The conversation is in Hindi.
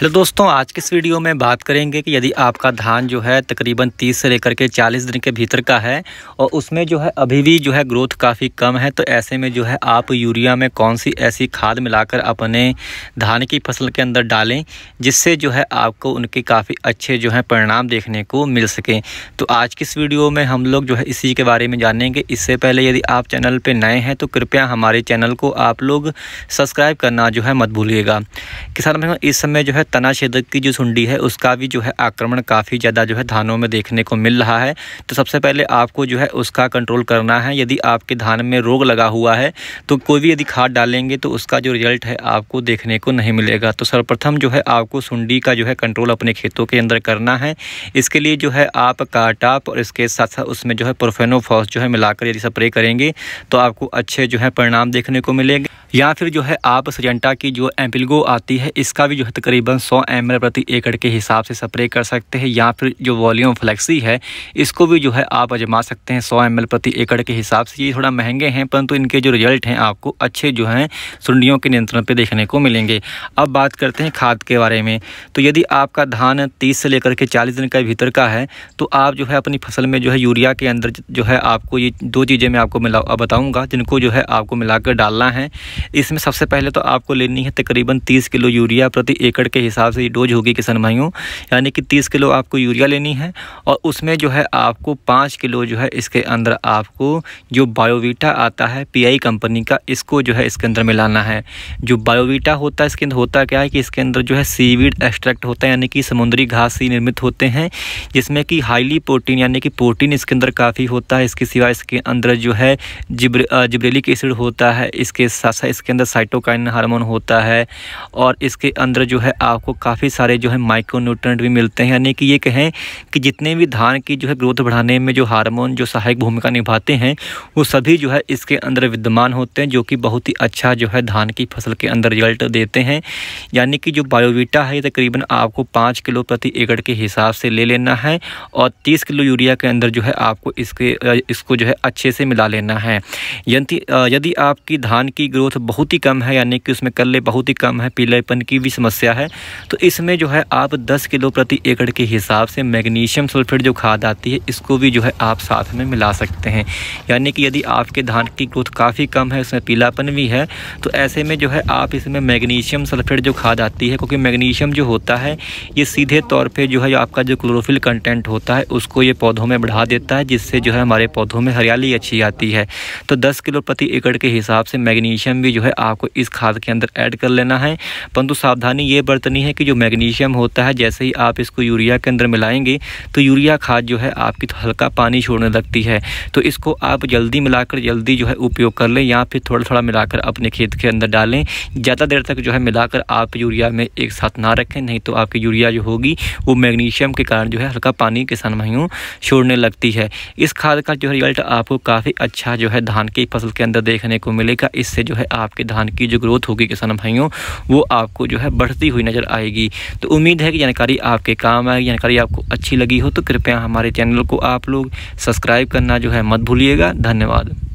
हेलो दोस्तों आज के इस वीडियो में बात करेंगे कि यदि आपका धान जो है तकरीबन 30 से लेकर के 40 दिन के भीतर का है और उसमें जो है अभी भी जो है ग्रोथ काफ़ी कम है तो ऐसे में जो है आप यूरिया में कौन सी ऐसी खाद मिलाकर अपने धान की फसल के अंदर डालें जिससे जो है आपको उनके काफ़ी अच्छे जो है परिणाम देखने को मिल सकें तो आज की इस वीडियो में हम लोग जो है इसी के बारे में जानेंगे इससे पहले यदि आप चैनल पर नए हैं तो कृपया हमारे चैनल को आप लोग सब्सक्राइब करना जो है मत भूलिएगा किसान इस समय जो है तना छेदक की जो सुंडी है उसका भी जो है आक्रमण काफ़ी ज़्यादा जो है धानों में देखने को मिल रहा है तो सबसे पहले आपको जो है उसका कंट्रोल करना है यदि आपके धान में रोग लगा हुआ है तो कोई भी यदि खाद डालेंगे तो उसका जो रिजल्ट है आपको देखने को नहीं मिलेगा तो सर्वप्रथम जो है आपको सुंडी का जो है कंट्रोल अपने खेतों के अंदर करना है इसके लिए जो है आप काटाप और इसके साथ साथ उसमें जो है प्रोफेनोफॉस जो है मिलाकर यदि स्प्रे करेंगे तो आपको अच्छे जो है परिणाम देखने को मिलेंगे या फिर जो है आप सजेंटा की जो एम्पिलगो आती है इसका भी जो है तकरीबन 100 एम प्रति एकड़ के हिसाब से स्प्रे कर सकते हैं या फिर जो वॉल्यूम फ्लेक्सी है इसको भी जो है आप आजमा सकते हैं 100 एम प्रति एकड़ के हिसाब से ये थोड़ा महंगे हैं परंतु इनके जो रिजल्ट हैं आपको अच्छे जो हैं सुंडियों के नियंत्रण पर देखने को मिलेंगे अब बात करते हैं खाद के बारे में तो यदि आपका धान तीस से लेकर के चालीस दिन का भीतर का है तो आप जो है अपनी फसल में जो है यूरिया के अंदर जो है आपको ये दो चीज़ें मैं आपको मिला बताऊँगा जिनको जो है आपको मिलाकर डालना है इसमें सबसे पहले तो आपको लेनी है तकरीबन तीस किलो यूरिया प्रति एकड़ के हिसाब से डोज होगी किसान भाइयों यानी कि तीस किलो आपको यूरिया लेनी है और उसमें जो है आपको पाँच किलो जो है इसके अंदर आपको जो बायोवीटा आता है पीआई कंपनी का इसको जो है इसके अंदर मिलाना है जो बायोवीटा होता है इसके अंदर होता क्या है कि इसके अंदर जो है सीवीड एक्स्ट्रैक्ट होता है यानी कि समुद्री घास ही निर्मित होते हैं जिसमें कि हाईली प्रोटीन यानी कि प्रोटीन इसके अंदर काफ़ी होता है इसके सिवा इसके अंदर जो है जिब्र जिब्रेलिक एसिड होता है इसके साथ साथ है इसके अंदर साइटोकाइन हार्मोन होता है और इसके अंदर जो है आपको काफ़ी सारे जो है माइक्रो न्यूट्रेंट भी मिलते हैं यानी कि ये कहें कि जितने भी धान की जो है ग्रोथ बढ़ाने में जो हार्मोन जो सहायक भूमिका निभाते हैं वो सभी जो है इसके अंदर विद्यमान होते हैं जो कि बहुत ही अच्छा जो है धान की फसल के अंदर रिजल्ट देते हैं यानी कि जो बायोविटा है तकरीबन आपको पाँच किलो प्रति एकड़ के हिसाब से ले लेना है और तीस किलो यूरिया के अंदर जो है आपको इसके इसको जो है अच्छे से मिला लेना है यदि यदि आपकी धान की ग्रोथ ग्रोथ मतलब बहुत ही कम है यानी कि उसमें कल्ले बहुत ही कम है पीलेपन की भी समस्या है तो इसमें जो है आप 10 किलो प्रति एकड़ के हिसाब से मैग्नीशियम सल्फेट जो खाद आती है इसको भी जो है आप साथ में मिला सकते हैं यानी कि यदि आपके धान की ग्रोथ काफ़ी कम है उसमें पीलापन भी है तो ऐसे में जो है आप इसमें मैग्नीशियम सल्फेट जो खाद आती है क्योंकि मैग्नीशियम जो होता है ये सीधे तौर पर जो है आपका जो क्लोरोफिल कंटेंट होता है उसको ये पौधों में बढ़ा देता है जिससे जो है हमारे पौधों में हरियाली अच्छी आती है तो दस किलो प्रति एकड़ के हिसाब से मैग्नीशियम भी जो है आपको इस खाद के अंदर ऐड कर लेना है परंतु सावधानी ये बरतनी है कि जो मैग्नीशियम होता है जैसे ही आप इसको यूरिया के अंदर मिलाएंगे तो यूरिया खाद जो है आपकी तो हल्का पानी छोड़ने लगती है तो इसको आप जल्दी मिलाकर जल्दी जो है उपयोग कर लें या फिर थोड़ा थोड़ा मिलाकर अपने खेत के अंदर डालें ज़्यादा देर तक जो है मिलाकर आप यूरिया में एक साथ ना रखें नहीं तो आपकी यूरिया जो होगी वो मैग्नीशियम के कारण जो है हल्का पानी किसान भाइयों छोड़ने लगती है इस खाद का जो रिजल्ट आपको काफ़ी अच्छा जो है धान की फसल के अंदर देखने को मिलेगा इससे जो है आपके धान की जो ग्रोथ होगी किसान भाइयों वो आपको जो है बढ़ती हुई नज़र आएगी तो उम्मीद है कि जानकारी आपके काम आएगी जानकारी आपको अच्छी लगी हो तो कृपया हमारे चैनल को आप लोग सब्सक्राइब करना जो है मत भूलिएगा धन्यवाद